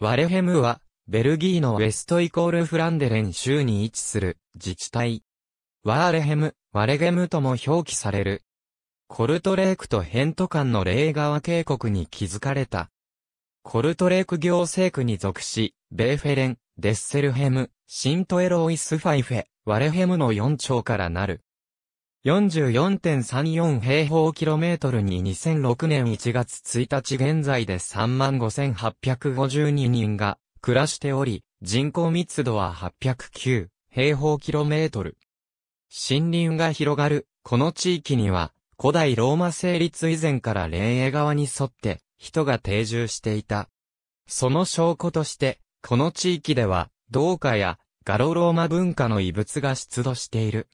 ワレヘムは、ベルギーのウェストイコールフランデレン州に位置する自治体。ワーレヘム、ワレゲムとも表記される。コルトレークとヘント間のレー川渓谷に築かれた。コルトレーク行政区に属し、ベーフェレン、デッセルヘム、シントエロイスファイフェ、ワレヘムの4町からなる。44.34平方キロメートルに2006年1月1日現在で35,852人が暮らしており、人口密度は809平方キロメートル。森林が広がる、この地域には、古代ローマ成立以前から霊栄側に沿って人が定住していた。その証拠として、この地域では、銅貨やガロローマ文化の遺物が出土している。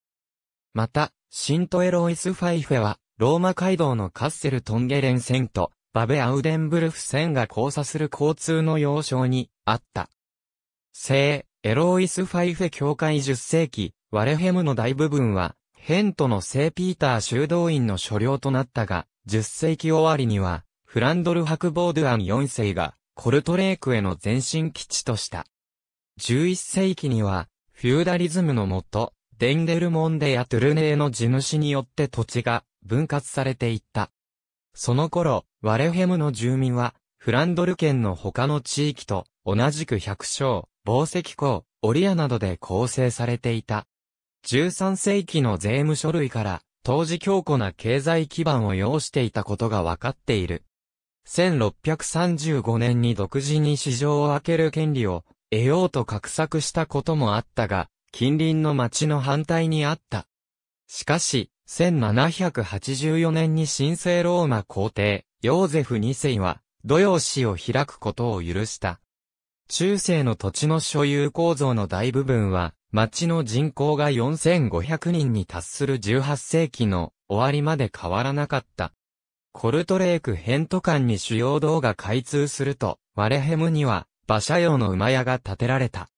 また、シントエロイス・ファイフェは、ローマ街道のカッセル・トンゲレン線と、バベ・アウデンブルフ線が交差する交通の要衝に、あった。聖、エロイス・ファイフェ教会10世紀、ワレヘムの大部分は、ヘントの聖ピーター修道院の所領となったが、10世紀終わりには、フランドル博ボードアン4世が、コルトレークへの前進基地とした。11世紀には、フューダリズムのもと、デンデルモンデやトゥルネーの地主によって土地が分割されていった。その頃、ワレヘムの住民は、フランドル県の他の地域と同じく百姓、宝石港、オリアなどで構成されていた。13世紀の税務書類から、当時強固な経済基盤を要していたことが分かっている。1635年に独自に市場を開ける権利を得ようと画策したこともあったが、近隣の町の反対にあった。しかし、1784年に神聖ローマ皇帝、ヨーゼフ2世は、土曜市を開くことを許した。中世の土地の所有構造の大部分は、町の人口が4500人に達する18世紀の終わりまで変わらなかった。コルトレークヘント間に主要道が開通すると、ワレヘムには馬車用の馬屋が建てられた。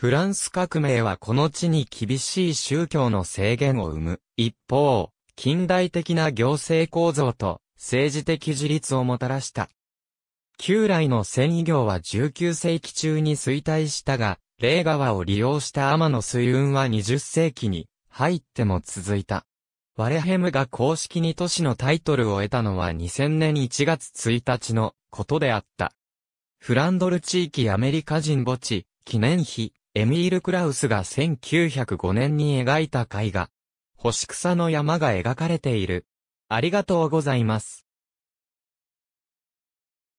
フランス革命はこの地に厳しい宗教の制限を生む。一方、近代的な行政構造と政治的自立をもたらした。旧来の繊維業は19世紀中に衰退したが、霊川を利用した天の水運は20世紀に入っても続いた。ワレヘムが公式に都市のタイトルを得たのは2000年1月1日のことであった。フランドル地域アメリカ人墓地、記念碑、エミール・クラウスが1905年に描いた絵画、星草の山が描かれている。ありがとうございます。